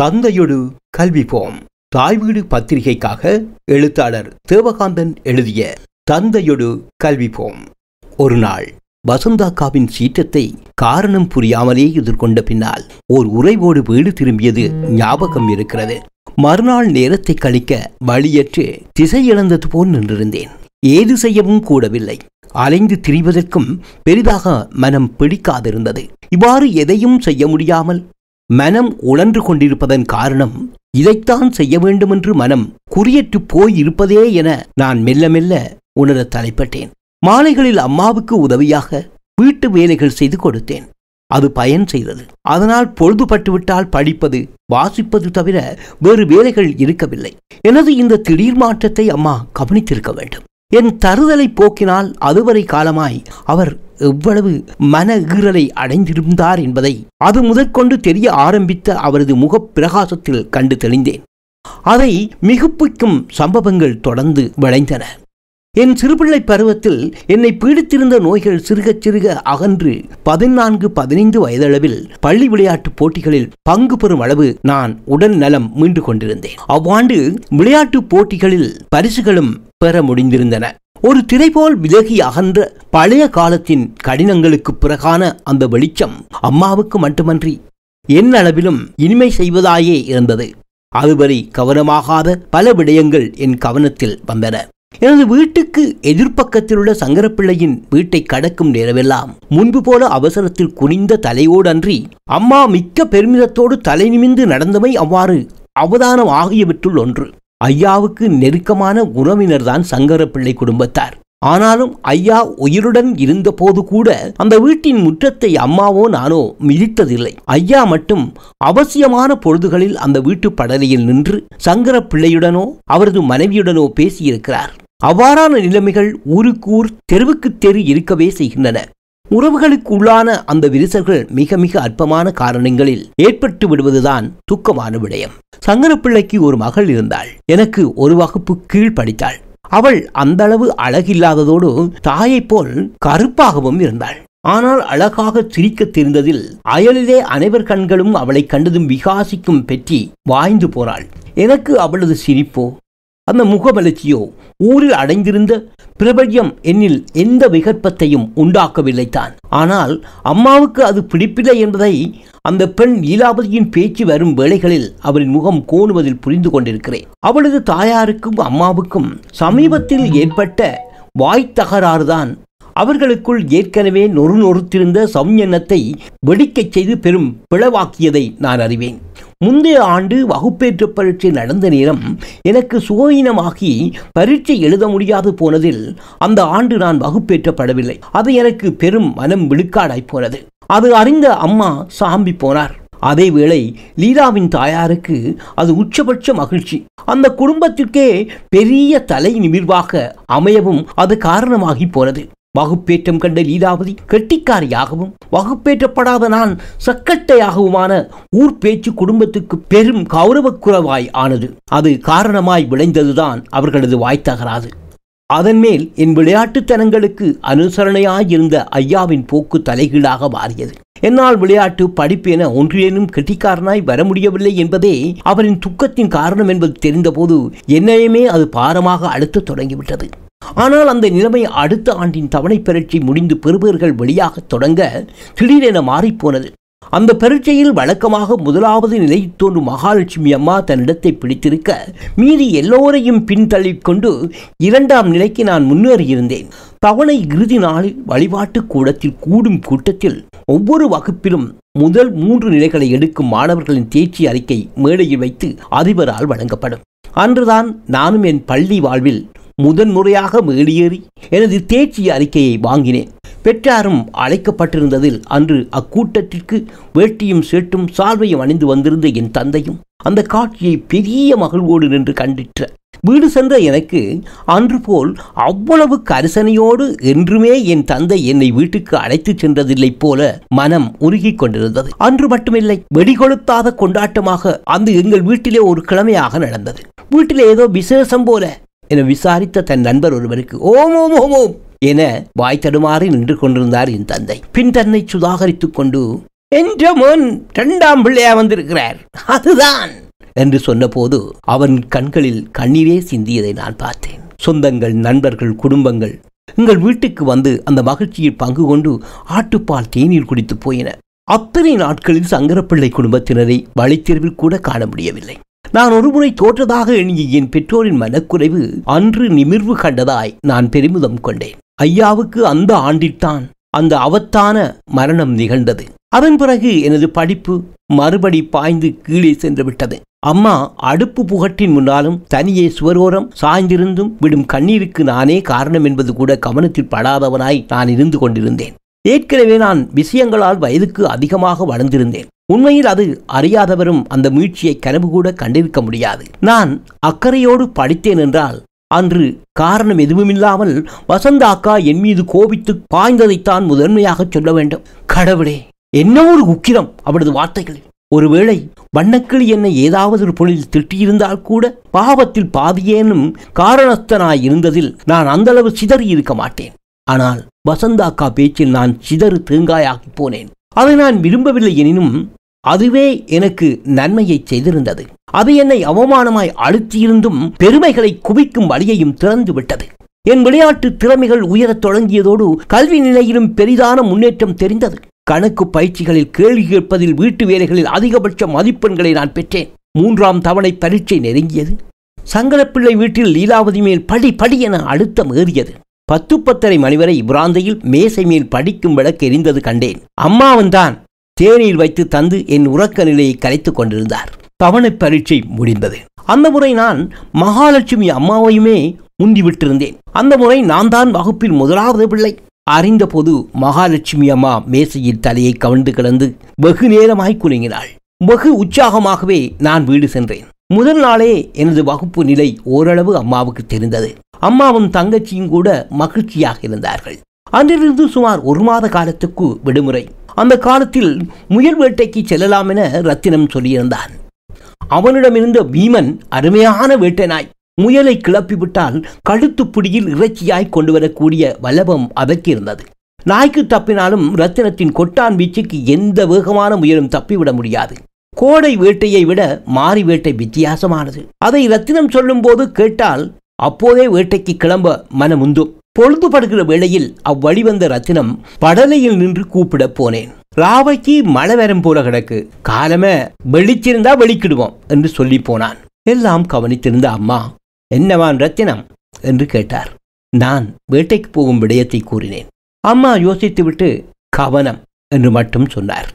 தந்தையொடு கல்வி போம் தாய் வீடு பத்திரிகைக்காக எழுத்தாளர் தேவகாந்தன் எழுதிய தந்தையொடு கல்வி போம் ஒரு நாள் வசந்தாக்காவின் சீற்றத்தை காரணம் புரியாமலே எதிர்கொண்ட பின்னால் ஓர் உறைவோடு வீடு திரும்பியது ஞாபகம் இருக்கிறது மறுநாள் நேரத்தை கழிக்க வழியற்று திசை இழந்தது போல் நின்றிருந்தேன் ஏது செய்யவும் கூடவில்லை அலைந்து திரிவதற்கும் பெரிதாக மனம் பிடிக்காதிருந்தது இவ்வாறு எதையும் செய்ய முடியாமல் மனம் உழன்று கொண்டிருப்பதன் காரணம் இதைத்தான் செய்ய வேண்டுமென்று மனம் குறியற்று போயிருப்பதே என நான் மெல்ல மெல்ல உணர தலைப்பட்டேன் மாலைகளில் அம்மாவுக்கு உதவியாக வீட்டு வேலைகள் செய்து கொடுத்தேன் அது பயன் செய்தது அதனால் பொழுதுபட்டுவிட்டால் படிப்பது வாசிப்பது தவிர வேறு வேலைகள் இருக்கவில்லை எனது இந்த திடீர் மாற்றத்தை அம்மா கவனித்திருக்க வேண்டும் என் தருதலை போக்கினால் அதுவரை காலமாய் அவர் எவ்வளவு மன ஈரலை அடைந்திருந்தார் என்பதை அது முதற்கொண்டு தெரிய ஆரம்பித்த அவரது முகப்பிரகாசத்தில் பிரகாசத்தில் கண்டு தெளிந்தேன் அதை மிகுப்பிக்கும் சம்பவங்கள் தொடர்ந்து விளைந்தன என் சிறுபிள்ளை பருவத்தில் என்னை பீடித்திருந்த நோய்கள் சிறுக சிறுக அகன்று பதினான்கு பதினைந்து வயதளவில் பள்ளி விளையாட்டு போட்டிகளில் பங்கு பெறும் அளவு நான் உடல் நலம் மீண்டு கொண்டிருந்தேன் அவ்வாண்டு விளையாட்டு போட்டிகளில் பரிசுகளும் பெற முடிந்திருந்தன ஒரு திரை போல் விலகி அகன்ற பழைய காலத்தின் கடினங்களுக்கு பிறகான அந்த வெளிச்சம் அம்மாவுக்கு மட்டுமன்றி என் அளவிலும் இனிமை செய்வதாயே இருந்தது அதுவரை கவனமாகாத பல விடயங்கள் என் கவனத்தில் வந்தன எனது வீட்டுக்கு எதிர்ப்பக்கத்தில் உள்ள சங்கரப்பிள்ளையின் வீட்டை கடக்கும் நேரமெல்லாம் முன்பு போல அவசரத்தில் குனிந்த தலையோடு அன்றி அம்மா மிக்க பெருமிதத்தோடு தலை நிமிந்து நடந்தமை அவ்வாறு அவதானம் ஆகியவற்றுள் ஒன்று ஐயாவுக்கு நெருக்கமான உறவினர்தான் சங்கரப்பிள்ளை குடும்பத்தார் ஆனாலும் ஐயா உயிருடன் இருந்தபோது கூட அந்த வீட்டின் முற்றத்தை அம்மாவோ நானோ மிதித்ததில்லை ஐயா மட்டும் அவசியமான பொழுதுகளில் அந்த வீட்டு படலையில் நின்று சங்கர பிள்ளையுடனோ அவரது மனைவியுடனோ பேசியிருக்கிறார் அவ்வாறான நிலைமைகள் ஊருக்கூர் தெருவுக்கு தெரு இருக்கவே செய்கின்றன உறவுகளுக்கு உள்ளான அந்த விரிசல்கள் மிக மிக அற்பமான காரணங்களில் ஏற்பட்டு விடுவதுதான் துக்கமான விடயம் சங்கரப்பிள்ளைக்கு ஒரு மகள் இருந்தாள் எனக்கு ஒரு வகுப்பு கீழ் படித்தாள் அவள் அந்த அளவு அழகில்லாததோடு தாயைப் போல் கருப்பாகவும் இருந்தாள் ஆனால் அழகாக சிரிக்க தெரிந்ததில் அயலிலே அனைவர் கண்களும் அவளை கண்டதும் விகாசிக்கும் பெற்றி வாய்ந்து போறாள் எனக்கு அவளது சிரிப்போ அந்த முகமலர்ச்சியோ ஊரில் அடைந்திருந்த பிரபல்யம் என்னில் எந்த விகற்பத்தையும் உண்டாக்கவில்லை தான் ஆனால் அம்மாவுக்கு அது பிடிப்பில்லை என்பதை அந்த பெண் லீலாவதியின் பேச்சு வரும் வேளைகளில் அவரின் முகம் கோணுவதில் புரிந்து கொண்டிருக்கிறேன் அவளது தாயாருக்கும் அம்மாவுக்கும் சமீபத்தில் ஏற்பட்ட வாய் தகராறுதான் அவர்களுக்குள் ஏற்கனவே நொறு நொறுத்திருந்த சம்யனத்தை வெடிக்கச் செய்து பெரும் பிளவாக்கியதை நான் அறிவேன் முந்தைய ஆண்டு வகுப்பேற்று பரீட்சை நடந்த நேரம் எனக்கு சுகவீனமாகி பரீட்சை எழுத முடியாது போனதில் அந்த ஆண்டு நான் வகுப்பேற்றப்படவில்லை அது எனக்கு பெரும் மனம் விழுக்காடாய் போனது அது அறிந்த அம்மா சாம்பி போனார் அதேவேளை லீலாவின் தாயாருக்கு அது உச்சபட்ச மகிழ்ச்சி அந்த குடும்பத்திற்கே பெரிய தலை நிமிர்வாக அமையவும் அது காரணமாகி போனது வகுப்பேற்றம் கண்ட லீலாவதி கெட்டிக்காரியாகவும் வகுப்பேற்றப்படாத நான் சக்கட்டையாகவுமான ஊர் பேச்சு குடும்பத்துக்கு பெரும் கௌரவக்குறவாய் ஆனது அது காரணமாய் விளைந்ததுதான் அவர்களது வாய்த்தகராது அதன்மேல் என் விளையாட்டுத்தனங்களுக்கு அனுசரணையாயிருந்த ஐயாவின் போக்கு தலைகீழாக மாறியது என்னால் விளையாட்டு படிப்பு என ஒன்றேனும் கெட்டிக்காரனாய் வர முடியவில்லை என்பதே அவரின் துக்கத்தின் காரணம் என்பது தெரிந்தபோது என்னையுமே அது பாரமாக அழுத்த தொடங்கிவிட்டது ஆனால் அந்த நிலைமை அடுத்த ஆண்டின் தவணை பெருட்சி முடிந்து பெறுபவர்கள் வெளியாக தொடங்க திடீரென மாறிப்போனது அந்த பரீட்சையில் வழக்கமாக முதலாவது நிலை தோன்றும் மகாலட்சுமி அம்மா தன்னிடத்தை பிடித்திருக்க மீறி எல்லோரையும் பின்தள்ளிக்கொண்டு இரண்டாம் நிலைக்கு நான் முன்னேறியிருந்தேன் தவணை இறுதி நாளில் வழிபாட்டு கூடத்தில் கூடும் கூட்டத்தில் ஒவ்வொரு வகுப்பிலும் முதல் மூன்று நிலைகளை எடுக்கும் மாணவர்களின் தேர்ச்சி அறிக்கை மேடையில் வைத்து அதிபரால் வழங்கப்படும் அன்றுதான் நானும் என் பள்ளி வாழ்வில் முதன்முறையாக வெளியேறி எனது தேர்ச்சி அறிக்கையை வாங்கினேன் பெற்றாரும் அழைக்கப்பட்டிருந்ததில் அன்று அக்கூட்டத்திற்கு வேட்டியும் சேட்டும் சால்வையும் அணிந்து வந்திருந்த என் தந்தையும் அந்த காட்சியை பெரிய மகிழ்வோடு நின்று கண்டிற்ற வீடு சென்ற எனக்கு அன்று போல் அவ்வளவு கரிசனையோடு என்றுமே என் தந்தை என்னை வீட்டுக்கு அழைத்துச் சென்றதில்லை போல மனம் உருகி கொண்டிருந்தது அன்று மட்டுமில்லை வெடிகொளுத்தாத கொண்டாட்டமாக அந்த எங்கள் வீட்டிலே ஒரு கிழமையாக நடந்தது வீட்டிலே ஏதோ விசேஷம் போல என விசாரித்த தன் நண்பர் ஒருவருக்கு ஓம் ஓம் ஓம் ஓம் என வாய் தடுமாறி நின்று கொண்டிருந்தார் என் தந்தை பின் தன்னை சுதாகரித்துக் கொண்டு என்ற முன் இரண்டாம் பிள்ளையா வந்திருக்கிறார் அதுதான் என்று சொன்னபோது அவன் கண்களில் கண்ணீரே சிந்தியதை நான் பார்த்தேன் சொந்தங்கள் நண்பர்கள் குடும்பங்கள் எங்கள் வீட்டுக்கு வந்து அந்த மகிழ்ச்சியில் பங்கு கொண்டு ஆட்டுப்பால் தேநீர் குடித்து போயின அத்தனை நாட்களில் சங்கரப்பிள்ளை குடும்பத்தினரை வழித்தேர்வில் கூட காண முடியவில்லை நான் ஒருமுறை தோற்றதாக எண்ணிய என் பெற்றோரின் மனக்குறைவு அன்று நிமிர்வு கண்டதாய் நான் பெருமிதம் கொண்டேன் ஐயாவுக்கு அந்த ஆண்டில்தான் அந்த அவத்தான மரணம் நிகழ்ந்தது அதன் பிறகு எனது படிப்பு மறுபடி பாய்ந்து கீழே சென்று விட்டது அம்மா அடுப்பு புகட்டின் முன்னாலும் தனியே சுவரோரம் சாய்ந்திருந்தும் விடும் கண்ணீருக்கு நானே காரணம் என்பது கூட கவனத்தில் படாதவனாய் நான் இருந்து கொண்டிருந்தேன் ஏற்கனவே நான் விஷயங்களால் வயதுக்கு அதிகமாக வளர்ந்திருந்தேன் உண்மையில் அது அறியாதவரும் அந்த முயற்சியை கனவு கூட கண்டிருக்க முடியாது நான் அக்கறையோடு படித்தேன் என்றால் அன்று காரணம் எதுவுமில்லாமல் வசந்த அக்கா என் மீது கோபித்து பாய்ந்ததைத்தான் முதன்மையாக சொல்ல வேண்டும் கடவுளே என்ன ஒரு உக்கிரம் அவரது வார்த்தைகளில் ஒருவேளை வண்ணக்கிளி என்னை ஏதாவது ஒரு பொழில் திட்டியிருந்தால் கூட பாவத்தில் பாதியேனும் காரணஸ்தனாய் இருந்ததில் நான் அந்தளவு சிதறி இருக்க மாட்டேன் ஆனால் வசந்தாக்கா பேச்சில் நான் சிதறு தேங்காயாகி போனேன் அதை நான் விரும்பவில்லை எனினும் அதுவே எனக்கு நன்மையை செய்திருந்தது அது என்னை அவமானமாய் அழுத்தியிருந்தும் பெருமைகளை குவிக்கும் வழியையும் திறந்து விட்டது என் விளையாட்டு திறமைகள் உயரத் தொடங்கியதோடு கல்வி நிலையிலும் பெரிதான முன்னேற்றம் தெரிந்தது கணக்கு பயிற்சிகளில் கேள்வி கேட்பதில் வீட்டு வேலைகளில் அதிகபட்ச மதிப்பெண்களை நான் பெற்றேன் மூன்றாம் தவணை பரீட்சை நெருங்கியது சங்கரப்பிள்ளை வீட்டில் லீலாவதி மேல் படி படி என அழுத்தம் ஏறியது பத்து பத்தரை மணிவரை பிராந்தையில் மேசை மேல் படிக்கும் விளக்கு எரிந்தது கண்டேன் அம்மாவன் தான் தேநீர் வைத்து தந்து என் உறக்க நிலையை கலைத்துக் கொண்டிருந்தார் தவணை பரீட்சை முடிந்தது அந்த முறை நான் மகாலட்சுமி அம்மாவையுமே முந்திவிட்டிருந்தேன் அந்த முறை நான் தான் வகுப்பில் முதலாவது பிள்ளை அறிந்தபோது மகாலட்சுமி அம்மா மேசையில் தலையை கவர்ந்து கிடந்து வெகு நேரமாய் குலுங்கினாள் வெகு உற்சாகமாகவே நான் வீடு சென்றேன் முதல் நாளே எனது வகுப்பு நிலை ஓரளவு அம்மாவுக்கு தெரிந்தது அம்மாவும் தங்கச்சியும் கூட மகிழ்ச்சியாக இருந்தார்கள் அன்றிலிருந்து சுமார் ஒரு மாத காலத்துக்கு விடுமுறை அந்த காலத்தில் முயல் வேட்டைக்கு செல்லலாம் என ரத்தினம் சொல்லியிருந்தான் அவனிடமிருந்த பீமன் அருமையான வேட்டை நாய் முயலை கிளப்பிவிட்டால் கழுத்து பிடியில் இறைச்சியாய் கொண்டு வரக்கூடிய வல்லபம் அதற்கு இருந்தது நாய்க்கு தப்பினாலும் ரத்தினத்தின் கொட்டான் வீச்சுக்கு எந்த வேகமான முயலும் தப்பிவிட முடியாது கோடை வேட்டையை விட மாறி வேட்டை வித்தியாசமானது அதை ரத்தினம் சொல்லும்போது கேட்டால் அப்போதே வேட்டைக்கு கிளம்ப மனமுந்தும் பொழுதுபடுகிற வேளையில் அவ்வழிவந்த ரத்தினம் படலையில் நின்று கூப்பிட போனேன் ராவைக்கு மழை வரம் போல கிடக்கு காலமே வெளிச்சிருந்தா வெளிக்கிடுவோம் என்று சொல்லி போனான் எல்லாம் கவனித்திருந்த அம்மா என்னவான் ரத்தினம் என்று கேட்டார் நான் வேட்டைக்கு போகும் விடயத்தை கூறினேன் அம்மா யோசித்துவிட்டு கவனம் என்று மட்டும் சொன்னார்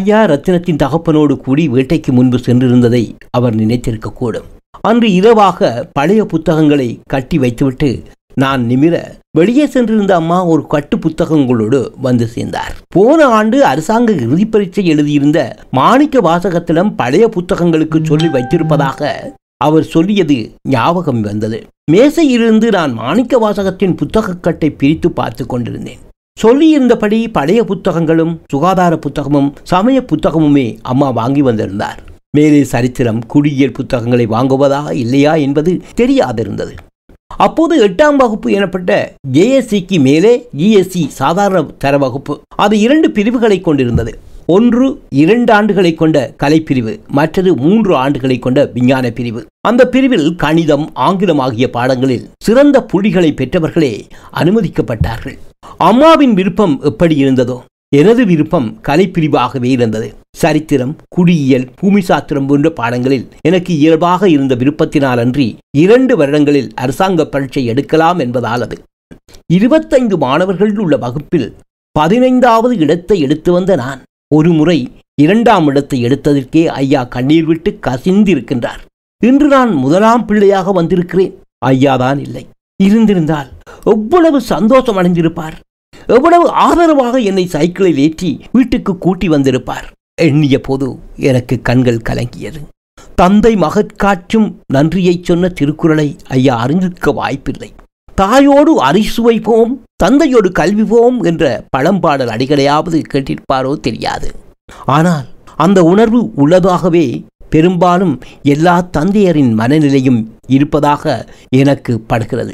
ஐயா ரத்தினத்தின் தகப்பனோடு கூடி வேட்டைக்கு முன்பு சென்றிருந்ததை அவர் நினைத்திருக்கக்கூடும் அன்று இரவாக பழைய புத்தகங்களை கட்டி வைத்துவிட்டு நான் நிமிர வெளியே சென்றிருந்த அம்மா ஒரு கட்டு புத்தகங்களோடு வந்து சேர்ந்தார் போன ஆண்டு அரசாங்க இறுதி பரீட்சை எழுதியிருந்த மாணிக்க வாசகத்திடம் பழைய புத்தகங்களுக்கு சொல்லி வைத்திருப்பதாக அவர் சொல்லியது ஞாபகம் வந்தது மேசையிலிருந்து நான் மாணிக்க வாசகத்தின் புத்தகக்கட்டை பிரித்து பார்த்து கொண்டிருந்தேன் சொல்லியிருந்தபடி பழைய புத்தகங்களும் சுகாதார புத்தகமும் சமய புத்தகமுமே அம்மா வாங்கி வந்திருந்தார் மேலே சரித்திரம் குடியியல் புத்தகங்களை வாங்குவதா இல்லையா என்பது தெரியாதிருந்தது அப்போது எட்டாம் வகுப்பு எனப்பட்ட ஜேஎஸ்சிக்கு மேலே ஜிஎஸ்சி சாதாரண தர வகுப்பு அது இரண்டு பிரிவுகளை கொண்டிருந்தது ஒன்று இரண்டு ஆண்டுகளை கொண்ட கலைப்பிரிவு மற்றது மூன்று ஆண்டுகளை கொண்ட விஞ்ஞான பிரிவு அந்த பிரிவில் கணிதம் ஆங்கிலம் ஆகிய பாடங்களில் சிறந்த புள்ளிகளை பெற்றவர்களே அனுமதிக்கப்பட்டார்கள் அம்மாவின் விருப்பம் எப்படி இருந்ததோ எனது விருப்பம் கலைப்பிரிவாகவே இருந்தது சரித்திரம் குடியியல் பூமி சாத்திரம் போன்ற பாடங்களில் எனக்கு இயல்பாக இருந்த விருப்பத்தினால் அன்றி இரண்டு வருடங்களில் அரசாங்க பரீட்சை எடுக்கலாம் என்பதால் அது இருபத்தைந்து மாணவர்கள் உள்ள வகுப்பில் பதினைந்தாவது இடத்தை எடுத்து வந்த நான் ஒரு முறை இரண்டாம் இடத்தை எடுத்ததற்கே ஐயா கண்ணீர் விட்டு கசிந்திருக்கின்றார் இன்று நான் முதலாம் பிள்ளையாக வந்திருக்கிறேன் ஐயாதான் இல்லை இருந்திருந்தால் எவ்வளவு சந்தோஷம் அடைந்திருப்பார் எவ்வளவு ஆதரவாக என்னை சைக்கிளில் ஏற்றி வீட்டுக்கு கூட்டி வந்திருப்பார் எண்ணிய போது எனக்கு கண்கள் கலங்கியது தந்தை மகற்காற்றும் நன்றியை சொன்ன திருக்குறளை ஐயா அறிந்திருக்க வாய்ப்பில்லை தாயோடு அரிசுவை போம் தந்தையோடு கல்வி போம் என்ற பழம்பாடல் அடிகளையாவது கேட்டிருப்பாரோ தெரியாது ஆனால் அந்த உணர்வு உள்ளதாகவே பெரும்பாலும் எல்லா தந்தையரின் மனநிலையும் இருப்பதாக எனக்கு படுகிறது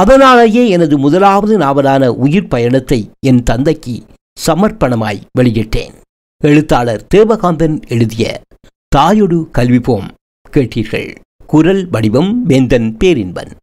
அதனாலேயே எனது முதலாவது நாவலான உயிர் பயணத்தை என் தந்தைக்கு சமர்ப்பணமாய் வெளியிட்டேன் எழுத்தாளர் தேவகாந்தன் எழுதிய தாயொடு கல்விப்போம் கேட்டீர்கள் குரல் வடிவம் வேந்தன் பேரின்பன்